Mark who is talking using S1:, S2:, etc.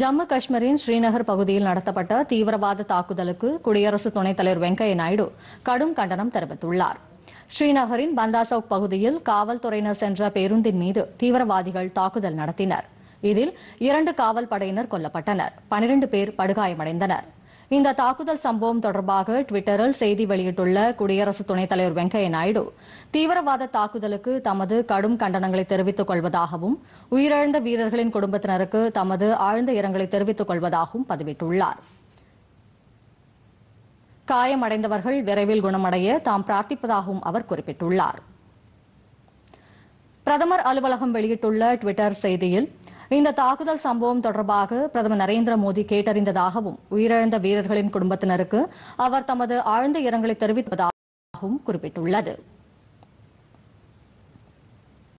S1: ஜம்மு காஷ்மீரின் ஸ்ரீநகர் பகுதியில் நடத்தப்பட்ட தீவிரவாத தாக்குதலுக்கு குடியரசு துணைத் தலைவர் வெங்கையா நாயுடு கடும் கண்டனம் தெரிவித்துள்ளார் ஸ்ரீநகரின் பந்தாசவுக் பகுதியில் காவல்துறையினர் சென்ற பேருந்தின் மீது தீவிரவாதிகள் தாக்குதல் நடத்தினர் இதில் இரண்டு காவல் படையினர் கொல்லப்பட்டனர் பனிரண்டு பேர் படுகாயமடைந்தனா் இந்த தாக்குதல் சம்பவம் தொடர்பாக டுவிட்டரில் செய்தி வெளியிட்டுள்ள குடியரசு துணைத் தலைவர் வெங்கையா நாயுடு தீவிரவாத தாக்குதலுக்கு தமது கடும் கண்டனங்களை தெரிவித்துக் கொள்வதாகவும் உயிரிழந்த வீரர்களின் குடும்பத்தினருக்கு தமது ஆழ்ந்த இரங்கலை தெரிவித்துக் கொள்வதாகவும் பதிவிட்டுள்ளார் காயமடைந்தவர்கள் விரைவில் குணமடைய தாம் பிரார்த்திப்பதாகவும் அவர் குறிப்பிட்டுள்ளார் பிரதமர் அலுவலகம் வெளியிட்டுள்ள டுவிட்டர் செய்தியில் இந்த தாக்குதல் சம்பவம் தொடர்பாக பிரதமர் நரேந்திர மோடி கேட்டறிந்ததாகவும் உயிரிழந்த வீரர்களின் குடும்பத்தினருக்கு அவர் தமது ஆழ்ந்த இரங்கலை தெரிவித்ததாகவும் குறிப்பிட்டுள்ளது